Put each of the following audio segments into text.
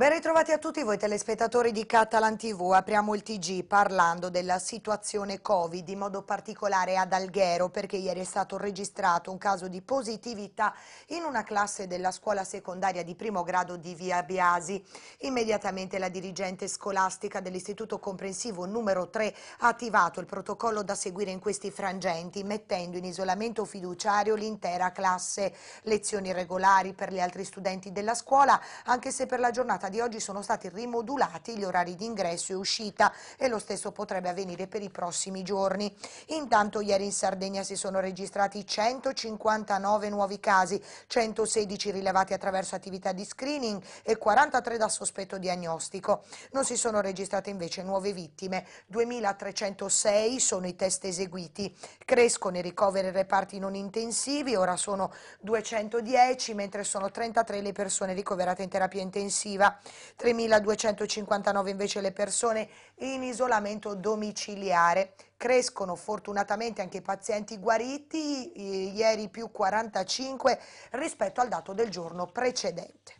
Ben ritrovati a tutti voi telespettatori di Catalan TV. Apriamo il TG parlando della situazione Covid, in modo particolare ad Alghero, perché ieri è stato registrato un caso di positività in una classe della scuola secondaria di primo grado di Via Biasi. Immediatamente la dirigente scolastica dell'istituto comprensivo numero 3 ha attivato il protocollo da seguire in questi frangenti, mettendo in isolamento fiduciario l'intera classe. Lezioni regolari per gli altri studenti della scuola, anche se per la giornata di oggi sono stati rimodulati gli orari di ingresso e uscita e lo stesso potrebbe avvenire per i prossimi giorni. Intanto ieri in Sardegna si sono registrati 159 nuovi casi, 116 rilevati attraverso attività di screening e 43 da sospetto diagnostico. Non si sono registrate invece nuove vittime, 2.306 sono i test eseguiti. Crescono i ricoveri in reparti non intensivi, ora sono 210, mentre sono 33 le persone ricoverate in terapia intensiva. 3.259 invece le persone in isolamento domiciliare. Crescono fortunatamente anche i pazienti guariti, ieri più 45 rispetto al dato del giorno precedente.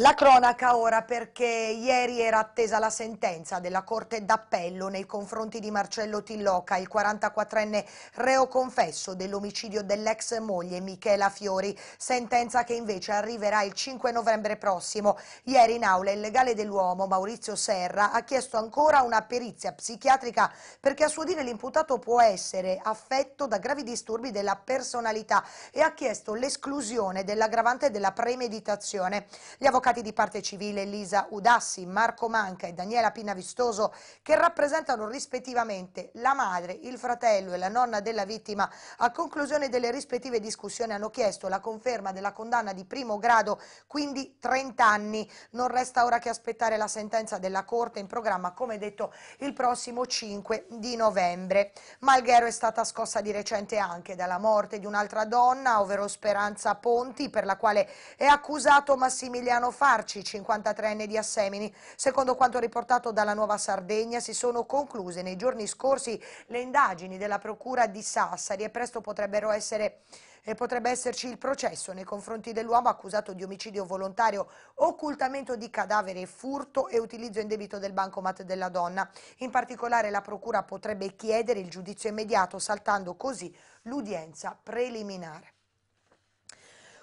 La cronaca ora perché ieri era attesa la sentenza della Corte d'Appello nei confronti di Marcello Tilloca, il 44enne reo confesso dell'omicidio dell'ex moglie Michela Fiori, sentenza che invece arriverà il 5 novembre prossimo. Ieri in aula il legale dell'uomo Maurizio Serra ha chiesto ancora una perizia psichiatrica perché a suo dire l'imputato può essere affetto da gravi disturbi della personalità e ha chiesto l'esclusione dell'aggravante della premeditazione. Gli avvocati avvocati di parte civile Elisa Udassi, Marco Manca e Daniela Pina Vistoso che rappresentano rispettivamente la madre, il fratello e la nonna della vittima, a conclusione delle rispettive discussioni hanno chiesto la conferma della condanna di primo grado, quindi 30 anni. Non resta ora che aspettare la sentenza della Corte in programma, come detto, il prossimo 5 di novembre. Malghero è stata scossa di recente anche dalla morte di un'altra donna, ovvero Speranza Ponti, per la quale è accusato Massimiliano Farci, 53enne di Assemini. Secondo quanto riportato dalla Nuova Sardegna, si sono concluse nei giorni scorsi le indagini della Procura di Sassari e presto potrebbero essere e eh, potrebbe esserci il processo nei confronti dell'uomo accusato di omicidio volontario, occultamento di cadavere, furto e utilizzo indebito del bancomat della donna. In particolare la procura potrebbe chiedere il giudizio immediato saltando così l'udienza preliminare.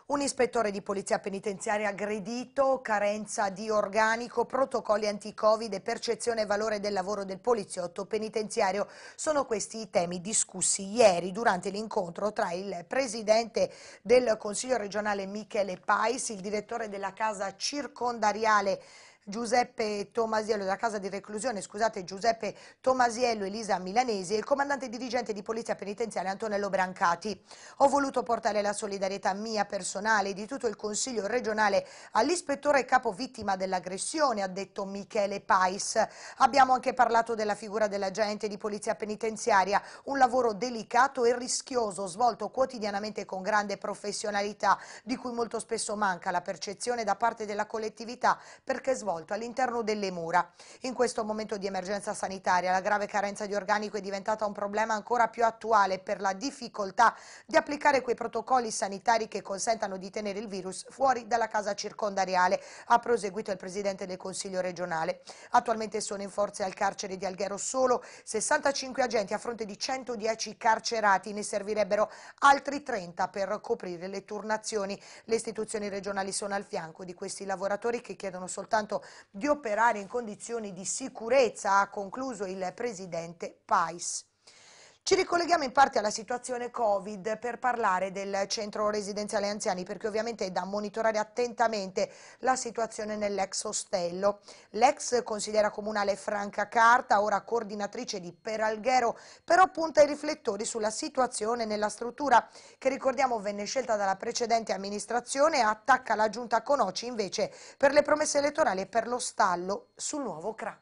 Un ispettore di polizia penitenziaria aggredito, carenza di organico, protocolli anti-covid e percezione e valore del lavoro del poliziotto penitenziario sono questi i temi discussi ieri durante l'incontro tra il presidente del Consiglio regionale Michele Pais, il direttore della casa circondariale Giuseppe Tomasiello, da casa di reclusione, scusate, Giuseppe Tomasiello Elisa Milanesi e il comandante dirigente di polizia penitenziaria Antonello Brancati. Ho voluto portare la solidarietà mia personale e di tutto il Consiglio regionale all'ispettore capo vittima dell'aggressione, ha detto Michele Pais. Abbiamo anche parlato della figura dell'agente di polizia penitenziaria, un lavoro delicato e rischioso svolto quotidianamente con grande professionalità, di cui molto spesso manca la percezione da parte della collettività perché svolge svolto all'interno delle mura. In questo momento di emergenza sanitaria la grave carenza di organico è diventata un problema ancora più attuale per la difficoltà di applicare quei protocolli sanitari che consentano di tenere il virus fuori dalla casa circondariale, ha proseguito il Presidente del Consiglio regionale. Attualmente sono in forze al carcere di Alghero solo 65 agenti a fronte di 110 carcerati, ne servirebbero altri 30 per coprire le turnazioni. Le istituzioni regionali sono al fianco di questi lavoratori che chiedono soltanto di operare in condizioni di sicurezza, ha concluso il presidente Pais. Ci ricolleghiamo in parte alla situazione Covid per parlare del centro residenziale anziani perché ovviamente è da monitorare attentamente la situazione nell'ex ostello. L'ex consigliera comunale Franca Carta, ora coordinatrice di Peralghero, però punta i riflettori sulla situazione nella struttura che ricordiamo venne scelta dalla precedente amministrazione e attacca la giunta Conoci invece per le promesse elettorali e per lo stallo sul nuovo crack.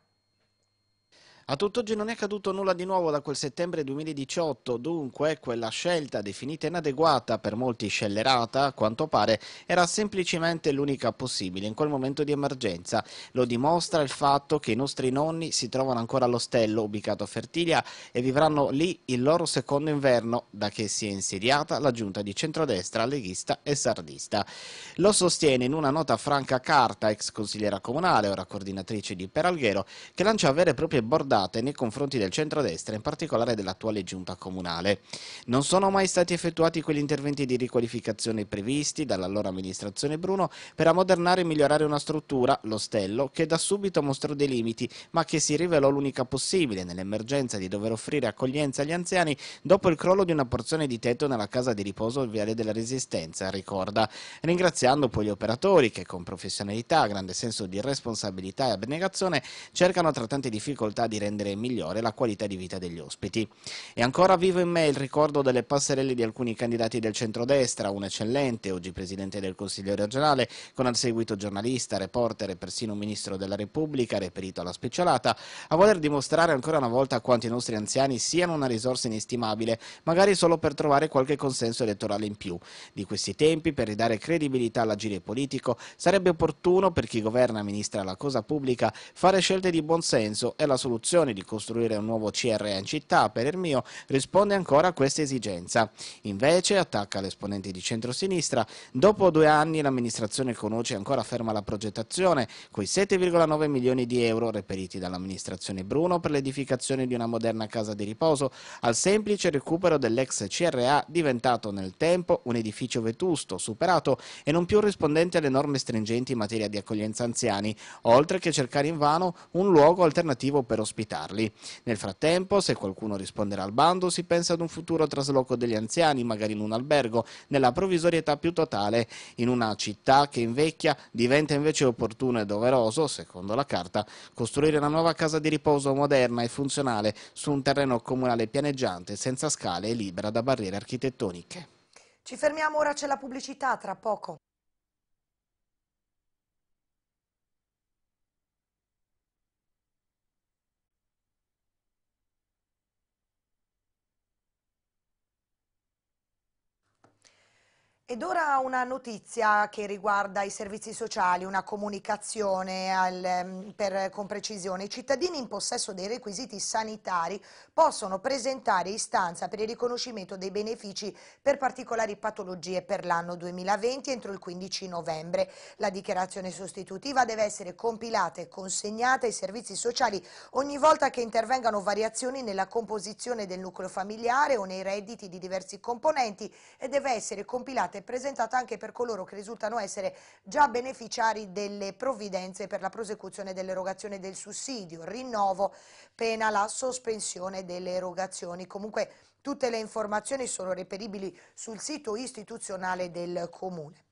A tutt'oggi non è accaduto nulla di nuovo da quel settembre 2018, dunque quella scelta definita inadeguata, per molti scellerata, a quanto pare, era semplicemente l'unica possibile in quel momento di emergenza. Lo dimostra il fatto che i nostri nonni si trovano ancora all'ostello ubicato a Fertilia e vivranno lì il loro secondo inverno da che si è insediata la giunta di centrodestra, leghista e sardista. Lo sostiene in una nota Franca Carta, ex consigliera comunale, ora coordinatrice di Peralghero, che lancia vere e proprie bordate accordate nei confronti del centrodestra, in particolare dell'attuale giunta comunale. Non sono mai stati effettuati quegli interventi di riqualificazione previsti dall'allora amministrazione Bruno per ammodernare e migliorare una struttura, l'ostello, che da subito mostrò dei limiti, ma che si rivelò l'unica possibile nell'emergenza di dover offrire accoglienza agli anziani dopo il crollo di una porzione di tetto nella casa di riposo al Viale della Resistenza, ricorda, ringraziando poi gli operatori che con professionalità, grande senso di responsabilità e abnegazione cercano tra tante difficoltà di rendere migliore la qualità di vita degli ospiti. È ancora vivo in me il ricordo delle passerelle di alcuni candidati del centrodestra, un eccellente, oggi presidente del Consiglio regionale, con al seguito giornalista, reporter e persino ministro della Repubblica, reperito alla specialata, a voler dimostrare ancora una volta quanto i nostri anziani siano una risorsa inestimabile, magari solo per trovare qualche consenso elettorale in più. Di questi tempi, per ridare credibilità all'agire politico, sarebbe opportuno per chi governa e amministra la cosa pubblica fare scelte di buonsenso e la soluzione intenzione di costruire un nuovo CRA in città, per il mio risponde ancora a questa esigenza. Invece, attacca l'esponente di centrosinistra, dopo due anni l'amministrazione Conoci ancora ferma la progettazione, coi 7,9 milioni di euro reperiti dall'amministrazione Bruno per l'edificazione di una moderna casa di riposo, al semplice recupero dell'ex CRA diventato nel tempo un edificio vetusto, superato e non più rispondente alle norme stringenti in materia di accoglienza anziani, oltre che cercare invano un luogo alternativo per ospitare ospitarli. Nel frattempo, se qualcuno risponderà al bando, si pensa ad un futuro trasloco degli anziani, magari in un albergo, nella provvisorietà più totale, in una città che invecchia diventa invece opportuno e doveroso, secondo la carta, costruire una nuova casa di riposo moderna e funzionale su un terreno comunale pianeggiante, senza scale e libera da barriere architettoniche. Ci fermiamo ora, c'è la pubblicità, tra poco. Ed ora una notizia che riguarda i servizi sociali, una comunicazione al, ehm, per, con precisione. I cittadini in possesso dei requisiti sanitari possono presentare istanza per il riconoscimento dei benefici per particolari patologie per l'anno 2020 entro il 15 novembre. La dichiarazione sostitutiva deve essere compilata e consegnata ai servizi sociali ogni volta che intervengano variazioni nella composizione del nucleo familiare o nei redditi di diversi componenti e deve essere compilata giornata è presentata anche per coloro che risultano essere già beneficiari delle provvidenze per la prosecuzione dell'erogazione del sussidio, rinnovo, pena la sospensione delle erogazioni. Comunque tutte le informazioni sono reperibili sul sito istituzionale del Comune.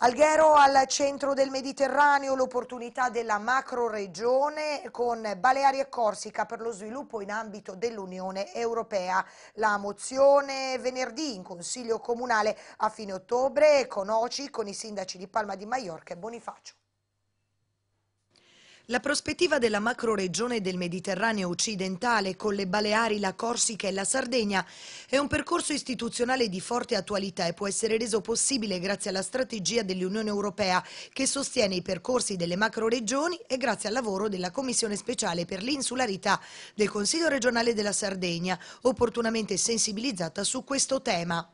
Alghero al centro del Mediterraneo, l'opportunità della macroregione con Baleari e Corsica per lo sviluppo in ambito dell'Unione Europea. La mozione venerdì in Consiglio Comunale a fine ottobre con OCI, con i sindaci di Palma di Maiorca e Bonifacio. La prospettiva della macroregione del Mediterraneo occidentale con le Baleari, la Corsica e la Sardegna è un percorso istituzionale di forte attualità e può essere reso possibile grazie alla strategia dell'Unione Europea che sostiene i percorsi delle macroregioni e grazie al lavoro della Commissione speciale per l'insularità del Consiglio regionale della Sardegna, opportunamente sensibilizzata su questo tema.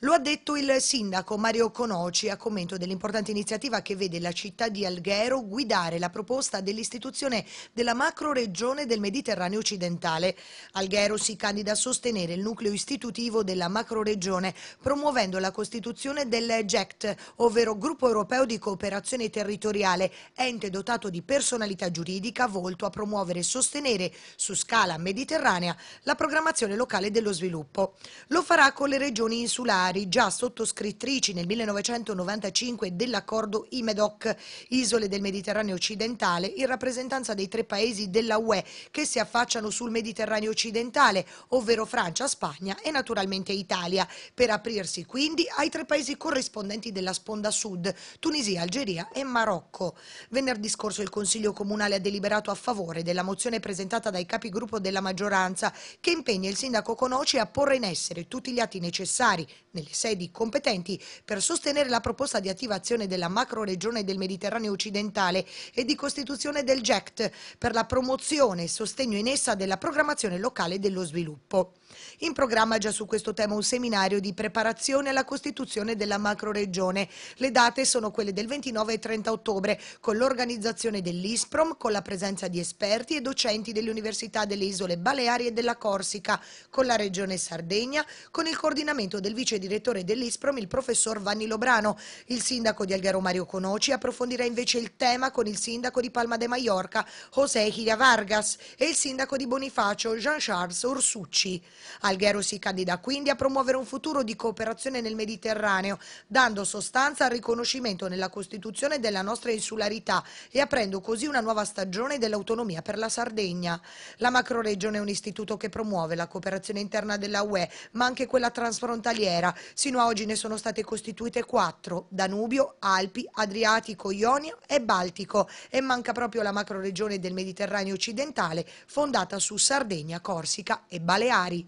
Lo ha detto il sindaco Mario Conoci a commento dell'importante iniziativa che vede la città di Alghero guidare la proposta dell'istituzione della macro-regione del Mediterraneo occidentale. Alghero si candida a sostenere il nucleo istitutivo della macro-regione promuovendo la costituzione del GECT, ovvero Gruppo Europeo di Cooperazione Territoriale, ente dotato di personalità giuridica volto a promuovere e sostenere su scala mediterranea la programmazione locale dello sviluppo. Lo farà con le regioni insulari firmatari, già sottoscrittrici nel 1995 dell'accordo IMEDOC, Isole del Mediterraneo occidentale, in rappresentanza dei tre paesi della UE che si affacciano sul Mediterraneo occidentale, ovvero Francia, Spagna e naturalmente Italia, per aprirsi quindi ai tre paesi corrispondenti della sponda sud, Tunisia, Algeria e Marocco. Venerdì scorso il Consiglio Comunale ha deliberato a favore della mozione presentata dai capigruppo della maggioranza che impegna il sindaco Conoci a porre in essere tutti gli atti necessari nelle sedi competenti per sostenere la proposta di attivazione della macroregione del Mediterraneo occidentale e di costituzione del GECT per la promozione e sostegno in essa della programmazione locale dello sviluppo. In programma già su questo tema un seminario di preparazione alla costituzione della macroregione. Le date sono quelle del 29 e 30 ottobre, con l'organizzazione dell'ISPROM, con la presenza di esperti e docenti delle università delle isole Baleari e della Corsica, con la regione Sardegna, con il coordinamento del vice direttore dell'ISPROM, il professor Vanni Lobrano. Il sindaco di Alghero Mario Conoci approfondirà invece il tema con il sindaco di Palma de Mallorca, José Giria Vargas, e il sindaco di Bonifacio, Jean-Charles Orsucci. Alghero si candida quindi a promuovere un futuro di cooperazione nel Mediterraneo, dando sostanza al riconoscimento nella Costituzione della nostra insularità e aprendo così una nuova stagione dell'autonomia per la Sardegna. La macroregione è un istituto che promuove la cooperazione interna della UE, ma anche quella transfrontaliera, Sicilia. Sino a oggi ne sono state costituite quattro, Danubio, Alpi, Adriatico, Ionio e Baltico e manca proprio la macroregione del Mediterraneo occidentale fondata su Sardegna, Corsica e Baleari.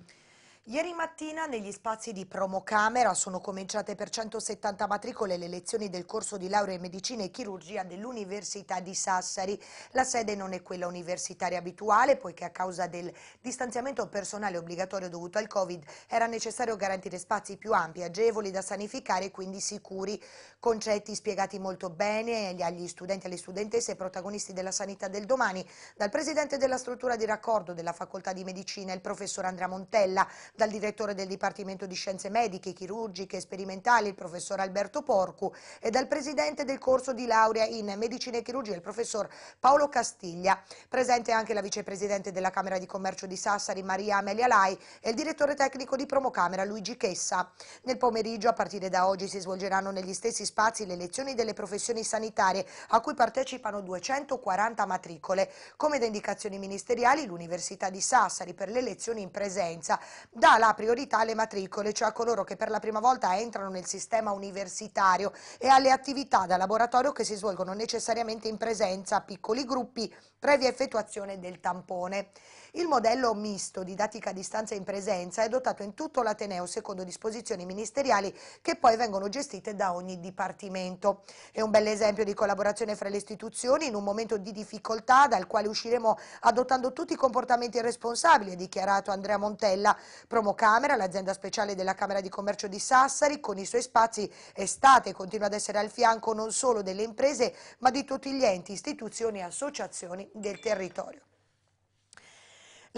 Ieri mattina negli spazi di Promocamera sono cominciate per 170 matricole le lezioni del corso di laurea in medicina e chirurgia dell'Università di Sassari. La sede non è quella universitaria abituale poiché a causa del distanziamento personale obbligatorio dovuto al Covid era necessario garantire spazi più ampi, agevoli da sanificare e quindi sicuri. Concetti spiegati molto bene agli studenti e alle studentesse protagonisti della sanità del domani dal presidente della struttura di raccordo della facoltà di medicina, il professor Andrea Montella dal direttore del Dipartimento di Scienze Mediche, Chirurgiche e Sperimentali, il professor Alberto Porcu, e dal presidente del corso di laurea in Medicina e Chirurgia, il professor Paolo Castiglia. Presente anche la vicepresidente della Camera di Commercio di Sassari, Maria Amelia Lai, e il direttore tecnico di Promocamera, Luigi Chessa. Nel pomeriggio, a partire da oggi, si svolgeranno negli stessi spazi le lezioni delle professioni sanitarie, a cui partecipano 240 matricole. Come da indicazioni ministeriali, l'Università di Sassari per le lezioni in presenza. Da dà la priorità alle matricole, cioè a coloro che per la prima volta entrano nel sistema universitario e alle attività da laboratorio che si svolgono necessariamente in presenza, piccoli gruppi, previa effettuazione del tampone. Il modello misto didattica a distanza in presenza è dotato in tutto l'Ateneo secondo disposizioni ministeriali che poi vengono gestite da ogni dipartimento. È un bel esempio di collaborazione fra le istituzioni in un momento di difficoltà dal quale usciremo adottando tutti i comportamenti responsabili, ha dichiarato Andrea Montella, Promocamera, l'azienda speciale della Camera di Commercio di Sassari, con i suoi spazi estate continua ad essere al fianco non solo delle imprese ma di tutti gli enti, istituzioni e associazioni del territorio.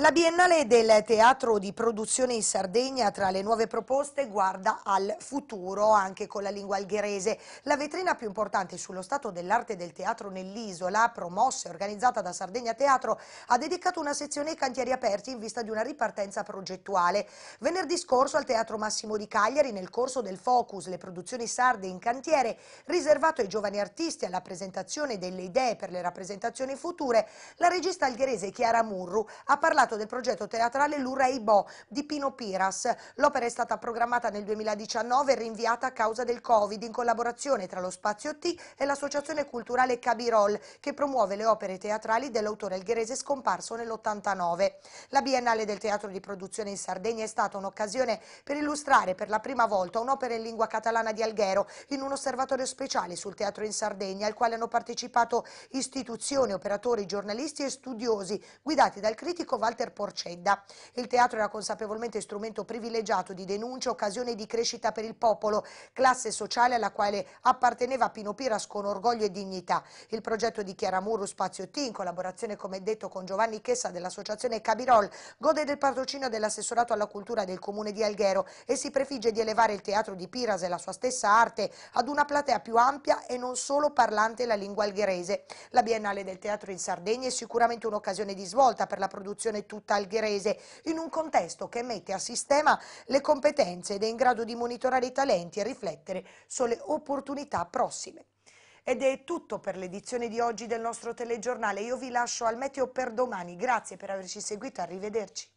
La Biennale del Teatro di Produzione in Sardegna tra le nuove proposte guarda al futuro anche con la lingua algherese. La vetrina più importante sullo stato dell'arte del teatro nell'isola, promossa e organizzata da Sardegna Teatro, ha dedicato una sezione ai cantieri aperti in vista di una ripartenza progettuale. Venerdì scorso al Teatro Massimo di Cagliari, nel corso del Focus Le produzioni sarde in cantiere, riservato ai giovani artisti alla presentazione delle idee per le rappresentazioni future, la regista algherese Chiara Murru ha parlato tratto del progetto teatrale L'Urei di Pino Piras. L'opera è stata programmata nel 2019 e rinviata a causa del Covid in collaborazione tra lo Spazio T e l'associazione culturale Cabirol che promuove le opere teatrali dell'autore algherese scomparso nell'89. La Biennale del Teatro di Produzione in Sardegna è stata un'occasione per illustrare per la prima volta un'opera in lingua catalana di Alghero in un osservatorio speciale sul teatro in Sardegna al quale hanno partecipato istituzioni, operatori, giornalisti e studiosi guidati dal critico Walter Walter Porcedda. Il teatro era consapevolmente strumento privilegiato di denuncia, occasione di crescita per il popolo, classe sociale alla quale apparteneva Pino Piras con orgoglio e dignità. Il progetto di Chiara Muru Spazio T, in collaborazione come detto con Giovanni Chessa dell'associazione Cabirol, gode del patrocinio dell'assessorato alla cultura del comune di Alghero e si prefigge di elevare il teatro di Piras e la sua stessa arte ad una platea più ampia e non solo parlante la lingua algherese. La Biennale del Teatro in Sardegna è sicuramente un'occasione di svolta per la produzione tutta algherese, in un contesto che mette a sistema le competenze ed è in grado di monitorare i talenti e riflettere sulle opportunità prossime. Ed è tutto per l'edizione di oggi del nostro telegiornale. Io vi lascio al meteo per domani. Grazie per averci seguito. Arrivederci.